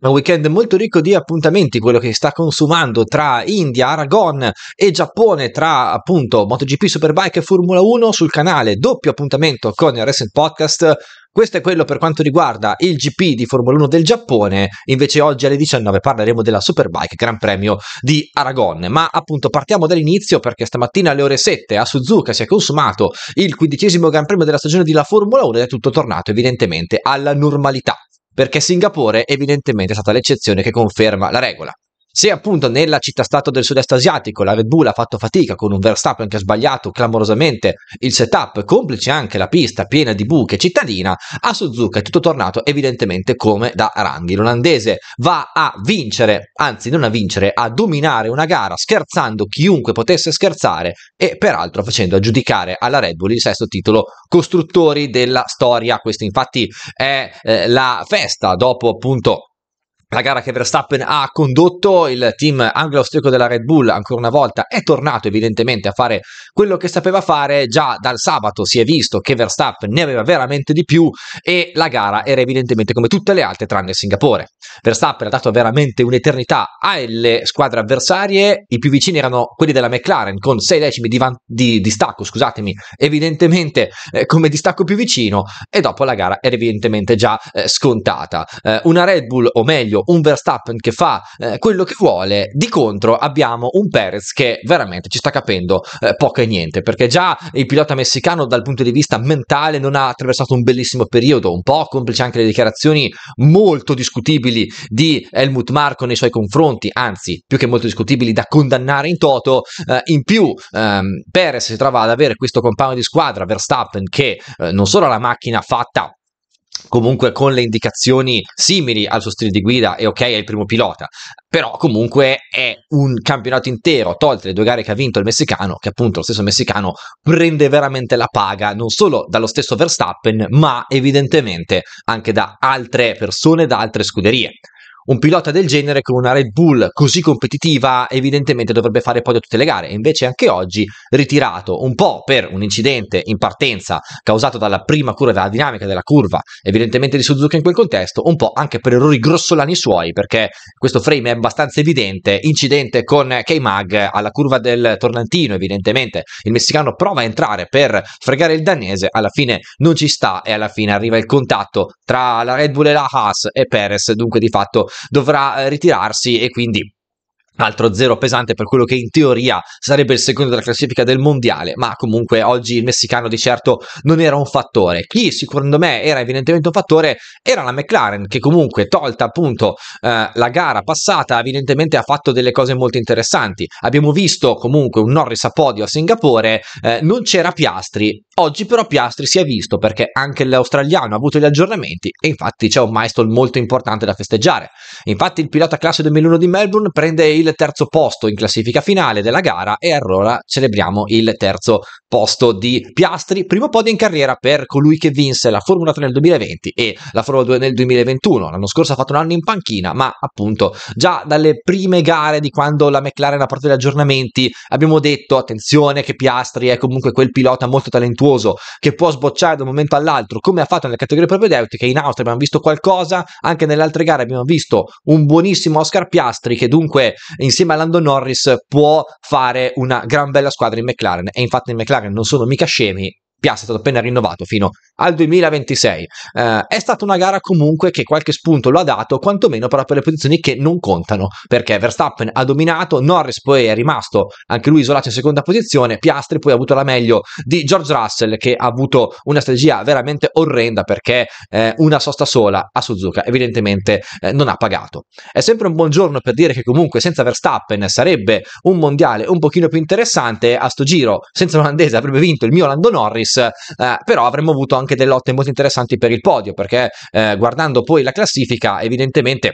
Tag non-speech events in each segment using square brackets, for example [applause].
un weekend molto ricco di appuntamenti, quello che sta consumando tra India, Aragon e Giappone, tra appunto MotoGP, Superbike e Formula 1 sul canale, doppio appuntamento con il Recent Podcast. Questo è quello per quanto riguarda il GP di Formula 1 del Giappone, invece oggi alle 19 parleremo della Superbike Gran Premio di Aragon, ma appunto partiamo dall'inizio perché stamattina alle ore 7 a Suzuka si è consumato il quindicesimo Gran Premio della stagione della Formula 1 ed è tutto tornato evidentemente alla normalità perché Singapore evidentemente è stata l'eccezione che conferma la regola. Se appunto nella città-stato del sud-est asiatico la Red Bull ha fatto fatica con un Verstappen che ha sbagliato clamorosamente il setup, complice anche la pista piena di buche cittadina, a Suzuka è tutto tornato evidentemente come da ranghi. L'olandese va a vincere, anzi non a vincere, a dominare una gara scherzando chiunque potesse scherzare e peraltro facendo aggiudicare alla Red Bull il sesto titolo costruttori della storia. Questa infatti è eh, la festa dopo appunto la gara che Verstappen ha condotto, il team anglo-austriaco della Red Bull ancora una volta è tornato evidentemente a fare quello che sapeva fare, già dal sabato si è visto che Verstappen ne aveva veramente di più e la gara era evidentemente come tutte le altre tranne Singapore. Verstappen ha dato veramente un'eternità alle squadre avversarie, i più vicini erano quelli della McLaren con 6 decimi di, van- di distacco, scusatemi, evidentemente eh, come distacco più vicino e dopo la gara era evidentemente già eh, scontata. Eh, una Red Bull o meglio un Verstappen che fa eh, quello che vuole, di contro abbiamo un Perez che veramente ci sta capendo eh, poco e niente, perché già il pilota messicano dal punto di vista mentale non ha attraversato un bellissimo periodo, un po' complice anche le dichiarazioni molto discutibili di Helmut Marco nei suoi confronti, anzi più che molto discutibili da condannare in toto, eh, in più ehm, Perez si trova ad avere questo compagno di squadra, Verstappen, che eh, non solo ha la macchina fatta comunque con le indicazioni simili al suo stile di guida e ok è il primo pilota però comunque è un campionato intero tolte le due gare che ha vinto il messicano che appunto lo stesso messicano prende veramente la paga non solo dallo stesso Verstappen ma evidentemente anche da altre persone da altre scuderie un pilota del genere con una Red Bull così competitiva evidentemente dovrebbe fare poi da tutte le gare e invece anche oggi ritirato un po' per un incidente in partenza causato dalla prima cura della dinamica della curva evidentemente di Suzuka in quel contesto un po' anche per errori grossolani suoi perché questo frame è abbastanza evidente incidente con K-Mag alla curva del Tornantino evidentemente il messicano prova a entrare per fregare il danese alla fine non ci sta e alla fine arriva il contatto tra la Red Bull e la Haas e Perez dunque di fatto dovrà eh, ritirarsi e quindi altro zero pesante per quello che in teoria sarebbe il secondo della classifica del mondiale, ma comunque oggi il messicano di certo non era un fattore. Chi secondo me era evidentemente un fattore era la McLaren, che comunque tolta appunto eh, la gara passata, evidentemente ha fatto delle cose molto interessanti. Abbiamo visto comunque un Norris a podio a Singapore, eh, non c'era Piastri, oggi però Piastri si è visto perché anche l'australiano ha avuto gli aggiornamenti e infatti c'è un milestone molto importante da festeggiare. Infatti il pilota classe 2001 di Melbourne prende il il terzo posto in classifica finale della gara e allora celebriamo il terzo posto di Piastri, primo podio in carriera per colui che vinse la Formula 3 nel 2020 e la Formula 2 nel 2021. L'anno scorso ha fatto un anno in panchina, ma appunto già dalle prime gare di quando la McLaren ha portato gli aggiornamenti abbiamo detto attenzione che Piastri è comunque quel pilota molto talentuoso che può sbocciare da un momento all'altro, come ha fatto nelle categorie propedeutiche. In Austria abbiamo visto qualcosa, anche nelle altre gare abbiamo visto un buonissimo Oscar Piastri che dunque insieme a Lando Norris può fare una gran bella squadra in McLaren e infatti in McLaren non sono mica scemi Piazza è stato appena rinnovato fino al 2026. Eh, è stata una gara comunque che qualche spunto lo ha dato, quantomeno però per le posizioni che non contano, perché Verstappen ha dominato, Norris poi è rimasto anche lui isolato in seconda posizione, Piastri poi ha avuto la meglio di George Russell che ha avuto una strategia veramente orrenda perché eh, una sosta sola a Suzuka evidentemente eh, non ha pagato. È sempre un buon giorno per dire che comunque senza Verstappen sarebbe un mondiale un pochino più interessante, a sto giro senza l'olandese avrebbe vinto il mio Lando Norris, eh, però avremmo avuto anche delle lotte molto interessanti per il podio, perché eh, guardando poi la classifica, evidentemente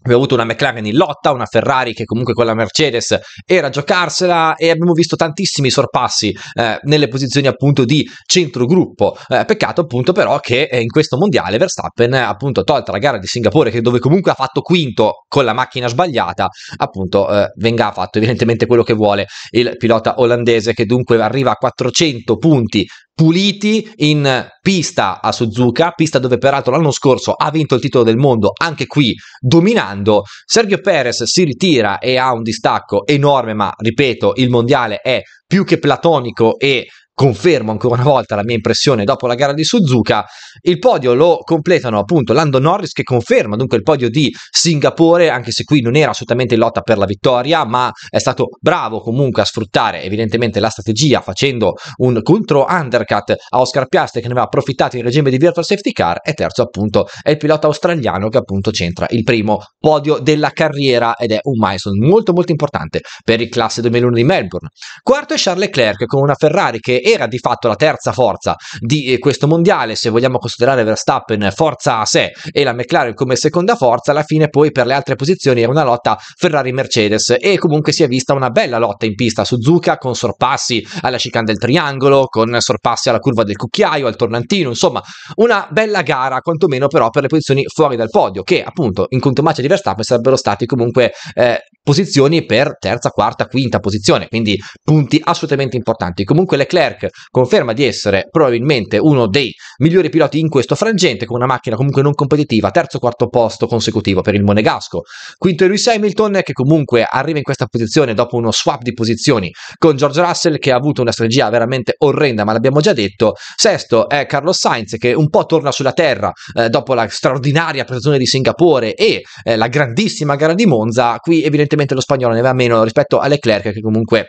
Abbiamo avuto una McLaren in lotta, una Ferrari che comunque con la Mercedes era a giocarsela e abbiamo visto tantissimi sorpassi eh, nelle posizioni appunto di centrogruppo. Eh, peccato appunto però che eh, in questo mondiale Verstappen appunto tolta la gara di Singapore che dove comunque ha fatto quinto con la macchina sbagliata, appunto eh, venga fatto evidentemente quello che vuole il pilota olandese che dunque arriva a 400 punti puliti in pista a Suzuka, pista dove peraltro l'anno scorso ha vinto il titolo del mondo, anche qui dominando. Sergio Perez si ritira e ha un distacco enorme, ma ripeto, il mondiale è più che platonico e confermo ancora una volta la mia impressione dopo la gara di Suzuka. Il podio lo completano appunto Lando Norris che conferma dunque il podio di Singapore, anche se qui non era assolutamente in lotta per la vittoria, ma è stato bravo comunque a sfruttare evidentemente la strategia facendo un contro undercut a Oscar Piastri che ne aveva approfittato in regime di virtual safety car e terzo appunto è il pilota australiano che appunto c'entra il primo podio della carriera ed è un milestone molto molto importante per il classe 2001 di Melbourne. Quarto è Charles Leclerc con una Ferrari che era di fatto la terza forza di eh, questo mondiale, se vogliamo considerare Verstappen forza a sé e la McLaren come seconda forza, alla fine poi per le altre posizioni era una lotta Ferrari-Mercedes e comunque si è vista una bella lotta in pista su Zucca con sorpassi alla chicane del triangolo, con sorpassi alla curva del cucchiaio, al tornantino, insomma una bella gara quantomeno però per le posizioni fuori dal podio che appunto in contumacia di Verstappen sarebbero stati comunque eh, posizioni per terza, quarta, quinta posizione, quindi punti assolutamente importanti. Comunque Leclerc Leclerc conferma di essere probabilmente uno dei migliori piloti in questo frangente, con una macchina comunque non competitiva, terzo quarto posto consecutivo per il Monegasco. Quinto è Lewis Hamilton, che comunque arriva in questa posizione dopo uno swap di posizioni con George Russell, che ha avuto una strategia veramente orrenda, ma l'abbiamo già detto. Sesto è Carlos Sainz, che un po' torna sulla terra eh, dopo la straordinaria prestazione di Singapore e eh, la grandissima gara di Monza. Qui evidentemente lo spagnolo ne va meno rispetto a Leclerc, che comunque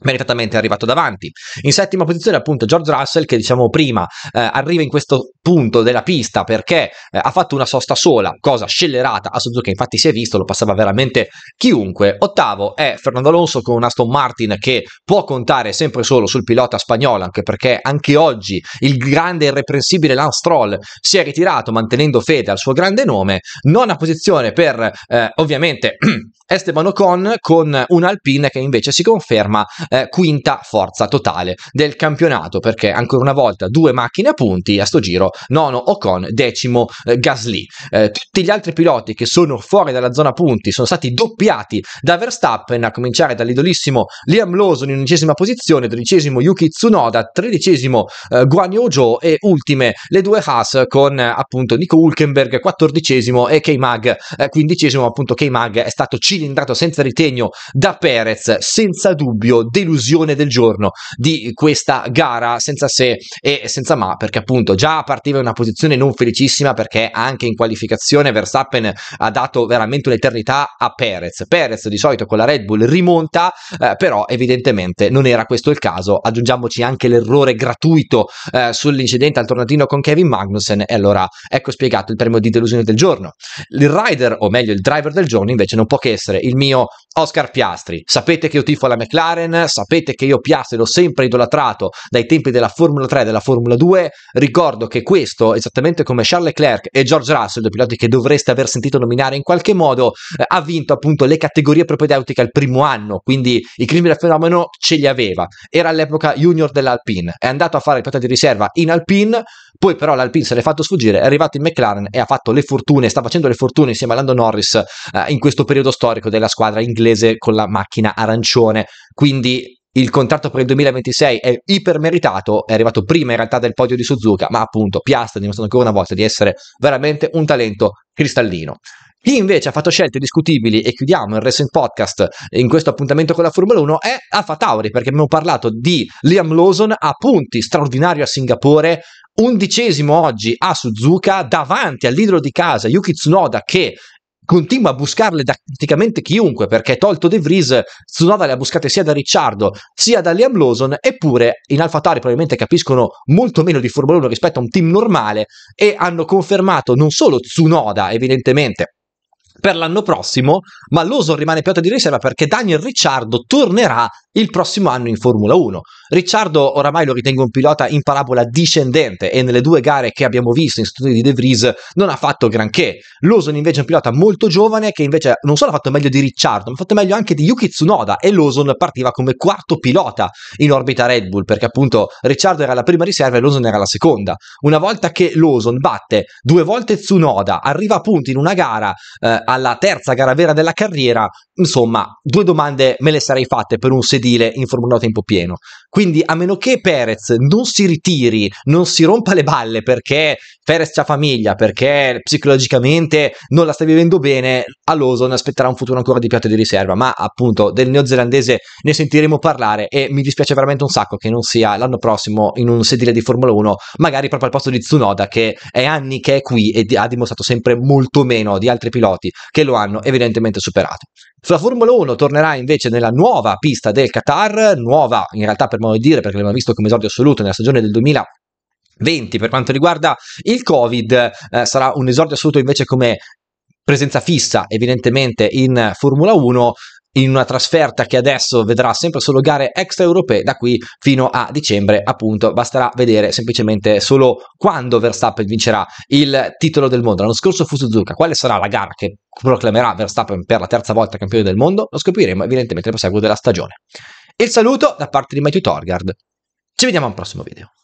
meritatamente è arrivato davanti. In settima posizione appunto George Russell che diciamo prima eh, arriva in questo punto della pista perché eh, ha fatto una sosta sola, cosa scellerata a Suzuka, infatti si è visto, lo passava veramente chiunque. Ottavo è Fernando Alonso con un Aston Martin che può contare sempre solo sul pilota spagnolo, anche perché anche oggi il grande e irreprensibile Lance Troll si è ritirato mantenendo fede al suo grande nome. Nona posizione per eh, ovviamente [clears throat] Esteban Ocon con un Alpine che invece si conferma eh, quinta forza totale del campionato, perché ancora una volta due macchine a punti, a sto giro nono Ocon, decimo eh, Gasly. Eh, tutti gli altri piloti che sono fuori dalla zona punti sono stati doppiati da Verstappen, a cominciare dall'idolissimo Liam Lawson in undicesima posizione, dodicesimo Yuki Tsunoda, tredicesimo eh, Guan Yu e ultime le due Haas con eh, appunto Nico Hulkenberg quattordicesimo e K-Mag eh, quindicesimo appunto K-Mag è stato cilindrato senza ritegno da Perez senza dubbio delusione del giorno di questa gara senza se e senza ma, perché appunto già partiva in una posizione non felicissima perché anche in qualificazione Verstappen ha dato veramente un'eternità a Perez. Perez di solito con la Red Bull rimonta, eh, però evidentemente non era questo il caso. Aggiungiamoci anche l'errore gratuito eh, sull'incidente al tornatino con Kevin Magnussen e allora ecco spiegato il premio di delusione del giorno. Il rider, o meglio il driver del giorno, invece non può che essere il mio Oscar Piastri. Sapete che io tifo la McLaren, sapete che io Piastri l'ho sempre idolatrato dai tempi della Formula 3 e della Formula 2, ricordo che questo, esattamente come Charles Leclerc e George Russell, due piloti che dovreste aver sentito nominare in qualche modo, eh, ha vinto appunto le categorie propedeutiche al primo anno, quindi i crimini del fenomeno ce li aveva, era all'epoca junior dell'Alpine, è andato a fare il pilota di riserva in Alpine, poi però l'Alpine se l'è fatto sfuggire, è arrivato in McLaren e ha fatto le fortune, sta facendo le fortune insieme a Lando Norris eh, in questo periodo storico della squadra inglese con la macchina arancione. Quindi il contratto per il 2026 è ipermeritato, è arrivato prima in realtà del podio di Suzuka, ma appunto Piastra dimostrando ancora una volta di essere veramente un talento cristallino. Chi invece ha fatto scelte discutibili e chiudiamo il recent Podcast in questo appuntamento con la Formula 1 è Alfa Tauri, perché abbiamo parlato di Liam Lawson a punti straordinario a Singapore, undicesimo oggi a Suzuka, davanti all'idro di casa Yuki Tsunoda che continua a buscarle da praticamente chiunque perché tolto De Vries Tsunoda le ha buscate sia da Ricciardo sia da Liam Lawson eppure in Alfa Tauri probabilmente capiscono molto meno di Formula 1 rispetto a un team normale e hanno confermato non solo Tsunoda evidentemente per l'anno prossimo, ma l'uso rimane piatto di riserva perché Daniel Ricciardo tornerà il prossimo anno in Formula 1. Ricciardo oramai lo ritengo un pilota in parabola discendente e nelle due gare che abbiamo visto in situazione di De Vries non ha fatto granché. Loson invece è un pilota molto giovane che invece non solo ha fatto meglio di Ricciardo, ma ha fatto meglio anche di Yuki Tsunoda e Loson partiva come quarto pilota in orbita Red Bull perché appunto Ricciardo era la prima riserva e Loson era la seconda. Una volta che Loson batte due volte Tsunoda, arriva appunto in una gara eh, alla terza gara vera della carriera, insomma, due domande me le sarei fatte per un sedicesimo dire in Formula 1 a tempo pieno. Quindi a meno che Perez non si ritiri, non si rompa le balle perché Perez ha famiglia, perché psicologicamente non la sta vivendo bene, all'Oson aspetterà un futuro ancora di piatto di riserva, ma appunto del neozelandese ne sentiremo parlare e mi dispiace veramente un sacco che non sia l'anno prossimo in un sedile di Formula 1, magari proprio al posto di Tsunoda che è anni che è qui e ha dimostrato sempre molto meno di altri piloti che lo hanno evidentemente superato. Sulla Formula 1 tornerà invece nella nuova pista del Qatar, nuova in realtà per modo di dire perché l'abbiamo visto come esordio assoluto nella stagione del 2000. 20 per quanto riguarda il Covid eh, sarà un esordio assoluto invece come presenza fissa evidentemente in Formula 1 in una trasferta che adesso vedrà sempre solo gare extraeuropee da qui fino a dicembre appunto basterà vedere semplicemente solo quando Verstappen vincerà il titolo del mondo l'anno scorso fu Suzuka quale sarà la gara che proclamerà Verstappen per la terza volta campione del mondo lo scopriremo evidentemente nel proseguo della stagione il saluto da parte di Matthew Torgard ci vediamo al prossimo video